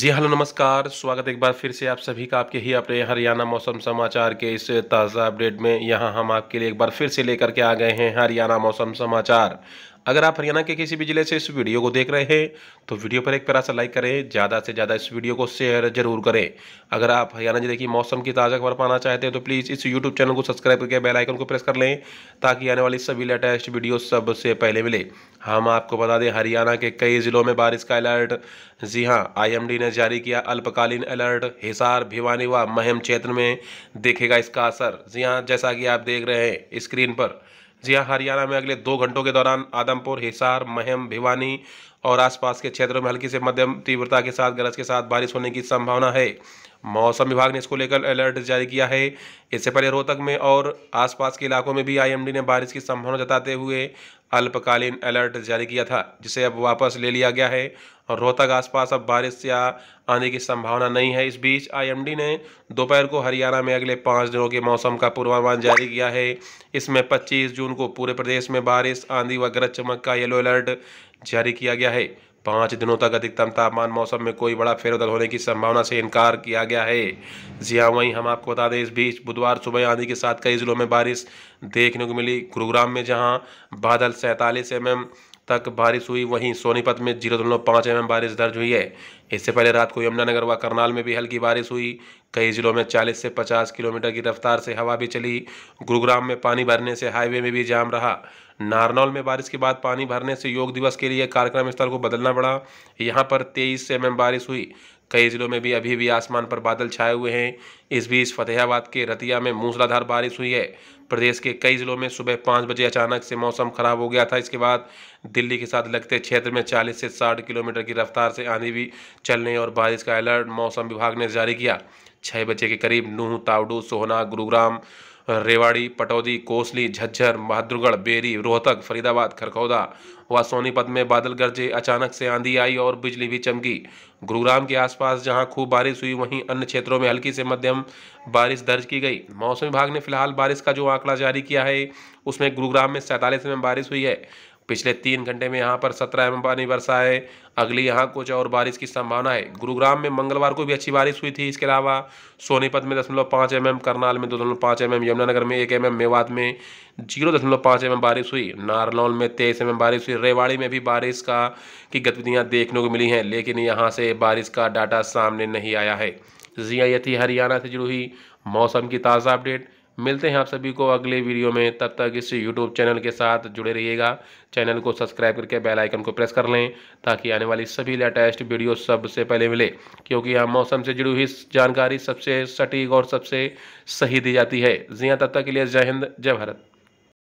जी hello नमस्कार स्वागत एक बार फिर से आप सभी का आपके ही अपने हरियाणा मौसम समाचार के इस ताज़ा अपडेट में यहाँ हम आपके लिए एक बार फिर से लेकर के आ गए हैं हरियाणा मौसम समाचार अगर आप हरियाणा के किसी भी जिले से इस वीडियो को देख रहे हैं तो वीडियो पर एक प्यारा सा लाइक करें ज़्यादा से ज़्यादा इस वीडियो को शेयर जरूर करें अगर आप हरियाणा जिले की मौसम की ताज़ा खबर पाना चाहते हैं तो प्लीज़ इस यूट्यूब चैनल को सब्सक्राइब करके बेल आइकन को प्रेस कर लें ताकि आने वाली सभी लेटेस्ट वीडियो सबसे पहले मिले हम आपको बता दें हरियाणा के कई ज़िलों में बारिश का अलर्ट जी हाँ आई ने जारी किया अल्पकालीन अलर्ट हिसार भिवानी व महम क्षेत्र में देखेगा इसका असर जी हाँ जैसा कि आप देख रहे हैं स्क्रीन पर जी हाँ हरियाणा में अगले दो घंटों के दौरान आदमपुर हिसार महम भिवानी और आसपास के क्षेत्रों में हल्की से मध्यम तीव्रता के साथ गरज के साथ बारिश होने की संभावना है मौसम विभाग ने इसको लेकर अलर्ट जारी किया है इससे पहले रोहतक में और आसपास के इलाकों में भी आईएमडी ने बारिश की संभावना जताते हुए अल्पकालीन अलर्ट जारी किया था जिसे अब वापस ले लिया गया है और रोहतक आसपास अब बारिश या आने की संभावना नहीं है इस बीच आईएमडी ने दोपहर को हरियाणा में अगले पाँच दिनों के मौसम का पूर्वानुमान जारी किया है इसमें पच्चीस जून को पूरे प्रदेश में बारिश आंधी व गरज चमक का येलो अलर्ट जारी किया गया है पाँच दिनों तक अधिकतम तापमान मौसम में कोई बड़ा फेरबदल होने की संभावना से इनकार किया गया है जी हाँ वहीं हम आपको बता दें इस बीच बुधवार सुबह आंधी के साथ कई जिलों में बारिश देखने को मिली गुरुग्राम में जहाँ बादल सैंतालीस एम तक बारिश हुई वहीं सोनीपत में जीरो दशमलव पाँच एम बारिश दर्ज हुई है इससे पहले रात को यमुनानगर व करनाल में भी हल्की बारिश हुई कई जिलों में 40 से 50 किलोमीटर की रफ्तार से हवा भी चली गुरुग्राम में पानी भरने से हाईवे में भी जाम रहा नारनौल में बारिश के बाद पानी भरने से योग दिवस के लिए कार्यक्रम स्थल को बदलना पड़ा यहाँ पर तेईस एम बारिश हुई कई ज़िलों में भी अभी भी आसमान पर बादल छाए हुए हैं इस बीच फतेहाबाद के रतिया में मूसलाधार बारिश हुई है प्रदेश के कई ज़िलों में सुबह पाँच बजे अचानक से मौसम खराब हो गया था इसके बाद दिल्ली के साथ लगते क्षेत्र में 40 से 60 किलोमीटर की रफ्तार से आंधी भी चलने और बारिश का अलर्ट मौसम विभाग ने जारी किया छः बजे के करीब नूह तावडू सोहना गुरुग्राम रेवाड़ी पटौदी कोसली झज्जर बहादुरगढ़ बेरी रोहतक फरीदाबाद खरखौदा व सोनीपत में बादल गरजे अचानक से आंधी आई और बिजली भी चमकी गुरुग्राम के आसपास जहां खूब बारिश हुई वहीं अन्य क्षेत्रों में हल्की से मध्यम बारिश दर्ज की गई मौसम विभाग ने फिलहाल बारिश का जो आंकड़ा जारी किया है उसमें गुरुग्राम में सैंतालीस एम बारिश हुई है पिछले तीन घंटे में यहाँ पर सत्रह एम पानी वर्षा है अगली यहाँ कुछ और बारिश की संभावना है गुरुग्राम में मंगलवार को भी अच्छी बारिश हुई थी इसके अलावा सोनीपत में दशमलव पाँच एम करनाल में दो दशमलव पाँच एम यमुनानगर में एक एम मेवात में जीरो दशमलव पाँच एम बारिश हुई नारनौल में तेईस एम बारिश हुई रेवाड़ी में भी बारिश का की गतिविधियाँ देखने को मिली हैं लेकिन यहाँ से बारिश का डाटा सामने नहीं आया है जिया ये हरियाणा से जुड़ी हुई मौसम की ताज़ा अपडेट मिलते हैं आप सभी को अगले वीडियो में तब तक इस यूट्यूब चैनल के साथ जुड़े रहिएगा चैनल को सब्सक्राइब करके बेल आइकन को प्रेस कर लें ताकि आने वाली सभी लेटेस्ट वीडियो सबसे पहले मिले क्योंकि यहाँ मौसम से जुड़ी हुई जानकारी सबसे सटीक और सबसे सही दी जाती है जिया तब तक के लिए जय हिंद जय भारत